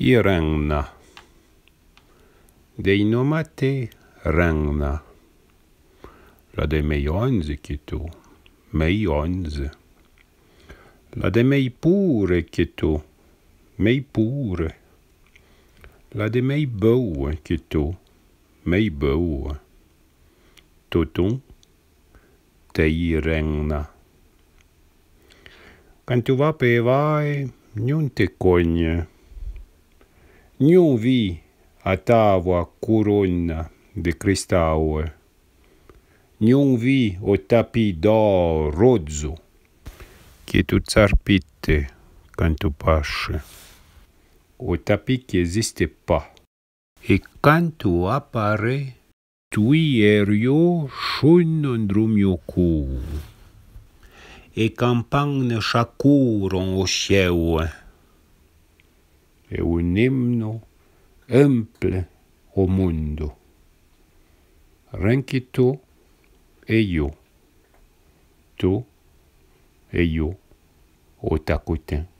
Irangna. Deinomate rangna. La de meionze keto. Meionze. La de meipure keto. Meipure. La de meibou keto. Meibou. Toton. Tei rangna. Quand tu vas pe vai, nu te cogne. à ta voix couronne de cristal. Gniovi au tapis d'or rozzo, qui est tout sarpite quand tu passes. Au tapis qui n'existe pas. Et quand tu apparais, tu es rio chunundrumioku. Et campagne chaque en au ciel. é um himno amplo ao mundo. Ranque tu e eu. Tu e eu, o Tacutin.